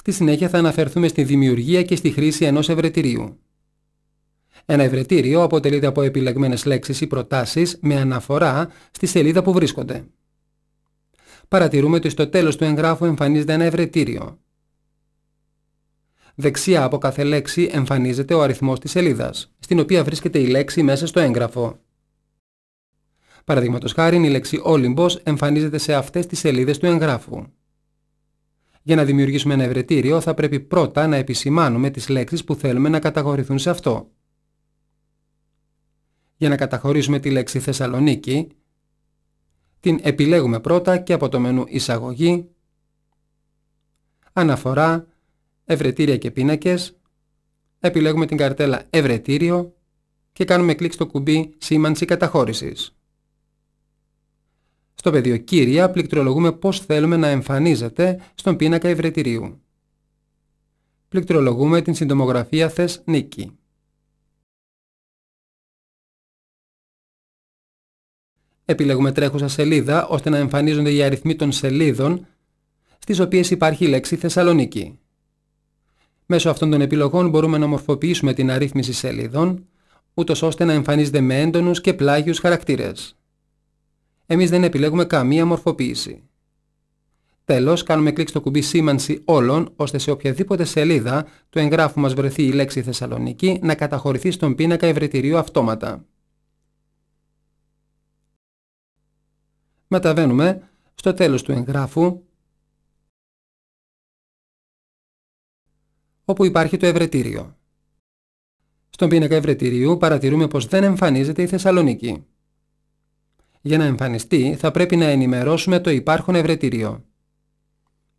Στη συνέχεια θα αναφερθούμε στη δημιουργία και στη χρήση ενός ευρετηρίου. Ένα ευρετήριο αποτελείται από επιλεγμένες λέξεις ή προτάσεις με αναφορά στη σελίδα που βρίσκονται. Παρατηρούμε ότι στο τέλος του εγγράφου εμφανίζεται ένα ευρετήριο. Δεξιά από κάθε λέξη εμφανίζεται ο αριθμός της σελίδας, στην οποία βρίσκεται η λέξη μέσα στο έγγραφο. Παραδείγματος χάρη, η λέξη Όλυμπος εμφανίζεται σε αυτές τις σελίδες του εγγραφου εμφανιζεται ενα ευρετηριο δεξια απο καθε λεξη εμφανιζεται ο αριθμος της σελιδας στην οποια βρισκεται η λεξη μεσα στο εγγραφο παραδειγματος χαρη η λεξη ολυμπος εμφανιζεται σε αυτες τις σελιδες του εγγραφου για να δημιουργήσουμε ένα ευρετήριο θα πρέπει πρώτα να επισημάνουμε τις λέξεις που θέλουμε να καταχωρηθούν σε αυτό. Για να καταχωρήσουμε τη λέξη Θεσσαλονίκη, την επιλέγουμε πρώτα και από το μενού Εισαγωγή, Αναφορά, Ευρετήρια και πίνακες, επιλέγουμε την καρτέλα Ευρετήριο και κάνουμε κλικ στο κουμπί Σήμανση καταχώρησης. Στο πεδίο κύρια πληκτρολογούμε πώς θέλουμε να εμφανίζεται στον πίνακα ευρετηρίου. Πληκτρολογούμε την συντομογραφία θες νίκη. Επιλέγουμε τρέχουσα σελίδα ώστε να εμφανίζονται οι αριθμοί των σελίδων στις οποίες υπάρχει η λέξη Θεσσαλονίκη. Μέσω αυτών των επιλογών μπορούμε να μορφοποιήσουμε την αρρύθμιση σελίδων, ούτως ώστε να εμφανίζεται με έντονους και πλάγιους χαρακτήρες. Εμείς δεν επιλέγουμε καμία μορφοποίηση. Τέλος, κάνουμε κλικ στο κουμπί σήμανση όλων, ώστε σε οποιαδήποτε σελίδα του εγγράφου μας βρεθεί η λέξη Θεσσαλονίκη να καταχωρηθεί στον πίνακα ευρετηρίου αυτόματα. Μεταβαίνουμε στο τέλος του εγγράφου, όπου υπάρχει το ευρετήριο. Στον πίνακα ευρετηρίου παρατηρούμε πως δεν εμφανίζεται η Θεσσαλονίκη. Για να εμφανιστεί θα πρέπει να ενημερώσουμε το υπάρχον ευρετήριο.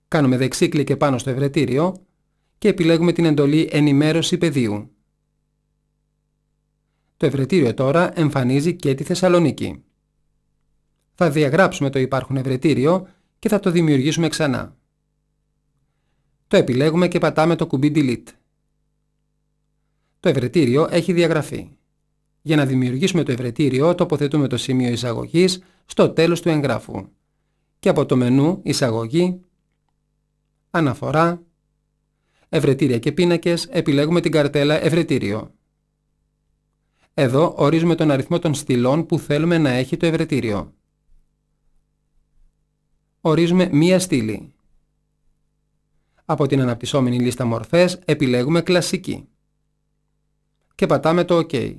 Κάνουμε δεξί κλικ επάνω στο ευρετήριο και επιλέγουμε την εντολή «Ενημέρωση πεδίου». Το ευρετήριο τώρα εμφανίζει και τη Θεσσαλονίκη. Θα διαγράψουμε το υπάρχον ευρετήριο και θα το δημιουργήσουμε ξανά. Το επιλέγουμε και πατάμε το κουμπί Delete. Το ευρετήριο έχει διαγραφεί. Για να δημιουργήσουμε το ευρετήριο τοποθετούμε το σημείο εισαγωγής στο τέλος του εγγράφου και από το μενού εισαγωγή, αναφορά, ευρετήρια και πίνακες επιλέγουμε την καρτέλα ευρετήριο. Εδώ ορίζουμε τον αριθμό των στυλών που θέλουμε να έχει το ευρετήριο. Ορίζουμε μία στήλη. Από την αναπτυσσόμενη λίστα μορφές επιλέγουμε κλασική. Και πατάμε το OK.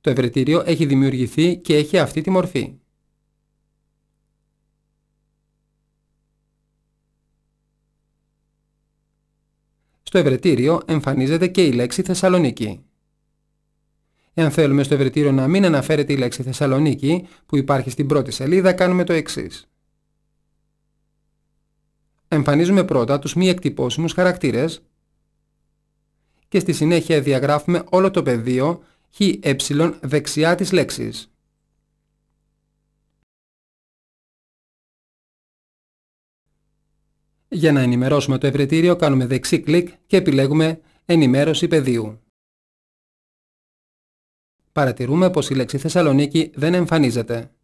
Το ευρετήριο έχει δημιουργηθεί και έχει αυτή τη μορφή. Στο ευρετήριο εμφανίζεται και η λέξη Θεσσαλονίκη. Εάν θέλουμε στο ευρετήριο να μην αναφέρεται η λέξη Θεσσαλονίκη που υπάρχει στην πρώτη σελίδα, κάνουμε το εξής. Εμφανίζουμε πρώτα τους μη εκτυπώσιμους χαρακτήρες και στη συνέχεια διαγράφουμε όλο το πεδίο χ ε δεξιά της λέξης. Για να ενημερώσουμε το ευρετήριο κάνουμε δεξί κλικ και επιλέγουμε «Ενημέρωση πεδίου». Παρατηρούμε πως η λέξη Θεσσαλονίκη δεν εμφανίζεται.